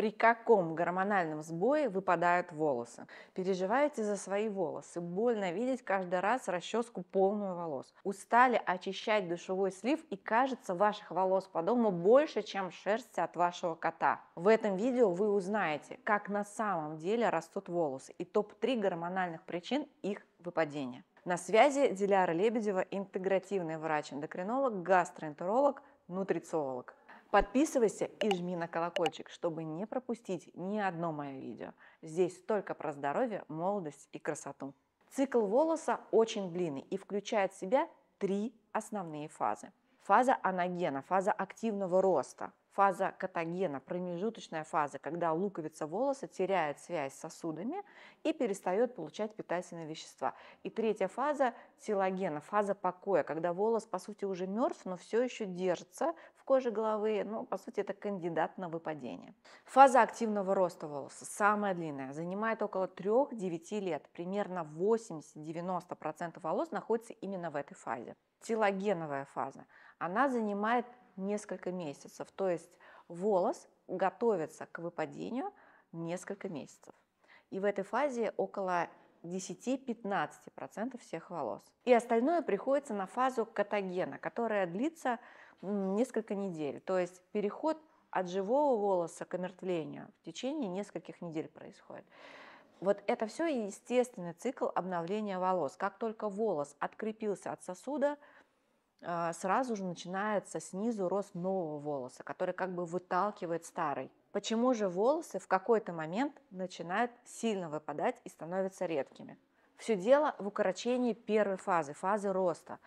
при каком гормональном сбое выпадают волосы. Переживаете за свои волосы, больно видеть каждый раз расческу полную волос. Устали очищать душевой слив и кажется ваших волос по дому больше, чем шерсти от вашего кота. В этом видео вы узнаете, как на самом деле растут волосы и топ-3 гормональных причин их выпадения. На связи Диляра Лебедева, интегративный врач-эндокринолог, гастроэнтеролог, нутрициолог. Подписывайся и жми на колокольчик, чтобы не пропустить ни одно мое видео. Здесь только про здоровье, молодость и красоту. Цикл волоса очень длинный и включает в себя три основные фазы. Фаза анагена, фаза активного роста, фаза катагена, промежуточная фаза, когда луковица волоса теряет связь с сосудами и перестает получать питательные вещества. И третья фаза – телогена, фаза покоя, когда волос, по сути, уже мертв, но все еще держится в коже головы, ну, по сути, это кандидат на выпадение. Фаза активного роста волоса, самая длинная, занимает около 3-9 лет. Примерно 80-90% волос находится именно в этой фазе. Телогеновая фаза, она занимает несколько месяцев. То есть волос готовится к выпадению несколько месяцев. И в этой фазе около 10-15% всех волос. И остальное приходится на фазу катагена, которая длится несколько недель. То есть переход от живого волоса к омертвлению в течение нескольких недель происходит. Вот это все естественный цикл обновления волос. Как только волос открепился от сосуда, а, сразу же начинается снизу рост нового волоса, который как бы выталкивает старый. Почему же волосы в какой-то момент начинают сильно выпадать и становятся редкими? Все дело в укорочении первой фазы, фазы роста.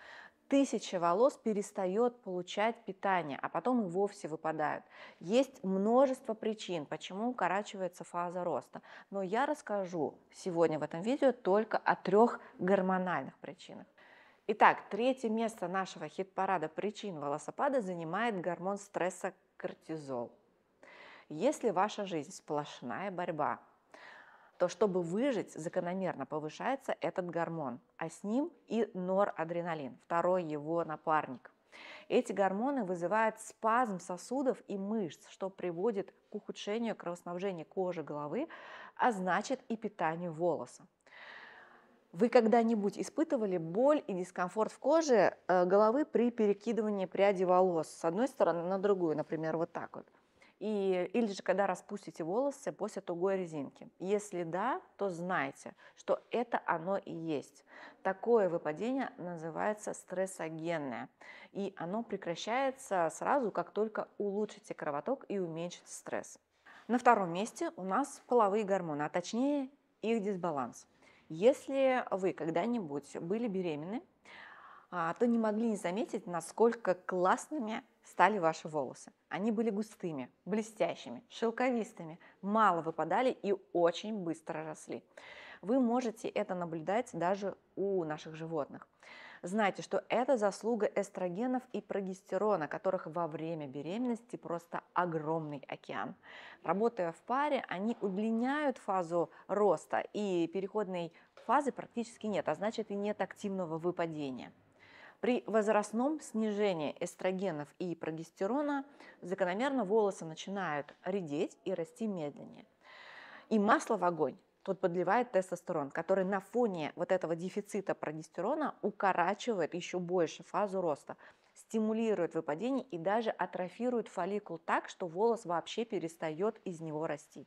Тысяча волос перестает получать питание, а потом и вовсе выпадают. Есть множество причин, почему укорачивается фаза роста. Но я расскажу сегодня в этом видео только о трех гормональных причинах. Итак, третье место нашего хит-парада причин волосопада занимает гормон стресса кортизол. Если ваша жизнь сплошная борьба, то чтобы выжить, закономерно повышается этот гормон, а с ним и норадреналин, второй его напарник. Эти гормоны вызывают спазм сосудов и мышц, что приводит к ухудшению кровоснабжения кожи головы, а значит и питанию волоса. Вы когда-нибудь испытывали боль и дискомфорт в коже э, головы при перекидывании пряди волос с одной стороны на другую, например, вот так вот? И, или же когда распустите волосы после тугой резинки. Если да, то знайте, что это оно и есть. Такое выпадение называется стрессогенное. И оно прекращается сразу, как только улучшите кровоток и уменьшите стресс. На втором месте у нас половые гормоны, а точнее их дисбаланс. Если вы когда-нибудь были беременны, а, то не могли не заметить, насколько классными стали ваши волосы. Они были густыми, блестящими, шелковистыми, мало выпадали и очень быстро росли. Вы можете это наблюдать даже у наших животных знайте, что это заслуга эстрогенов и прогестерона, которых во время беременности просто огромный океан. Работая в паре, они удлиняют фазу роста, и переходной фазы практически нет, а значит и нет активного выпадения. При возрастном снижении эстрогенов и прогестерона закономерно волосы начинают редеть и расти медленнее. И масло в огонь тот подливает тестостерон, который на фоне вот этого дефицита прогестерона укорачивает еще больше фазу роста, стимулирует выпадение и даже атрофирует фолликул так, что волос вообще перестает из него расти.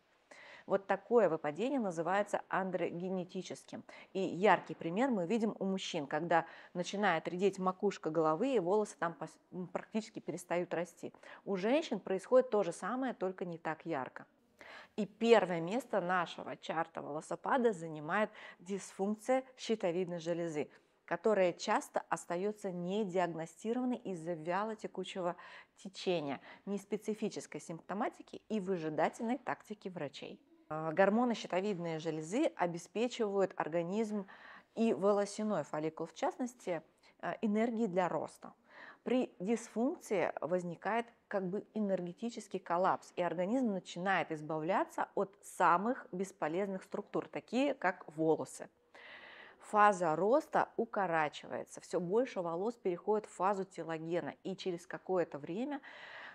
Вот такое выпадение называется андрогенетическим. И яркий пример мы видим у мужчин, когда начинает редеть макушка головы, и волосы там практически перестают расти. У женщин происходит то же самое, только не так ярко. И первое место нашего чарта волосопада занимает дисфункция щитовидной железы, которая часто остается недиагностированной из-за вялотекучего течения, неспецифической симптоматики и выжидательной тактики врачей. А, гормоны щитовидной железы обеспечивают организм и волосяной фолликул, в частности, а, энергии для роста – при дисфункции возникает как бы энергетический коллапс, и организм начинает избавляться от самых бесполезных структур, такие как волосы. Фаза роста укорачивается, все больше волос переходит в фазу телогена, и через какое-то время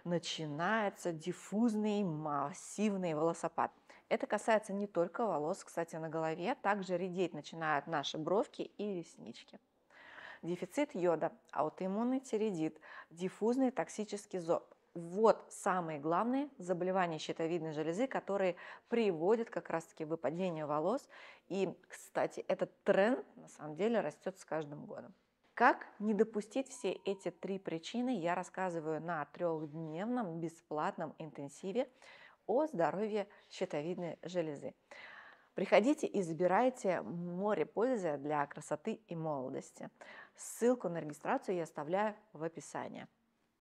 начинается диффузный массивный волосопад. Это касается не только волос, кстати, на голове, также редеть начинают наши бровки и реснички дефицит йода, аутоиммунный тиреидит, диффузный токсический зоб. Вот самые главные заболевания щитовидной железы, которые приводят как раз-таки к выпадению волос. И, кстати, этот тренд на самом деле растет с каждым годом. Как не допустить все эти три причины, я рассказываю на трехдневном бесплатном интенсиве о здоровье щитовидной железы. Приходите и забирайте море пользы для красоты и молодости. Ссылку на регистрацию я оставляю в описании.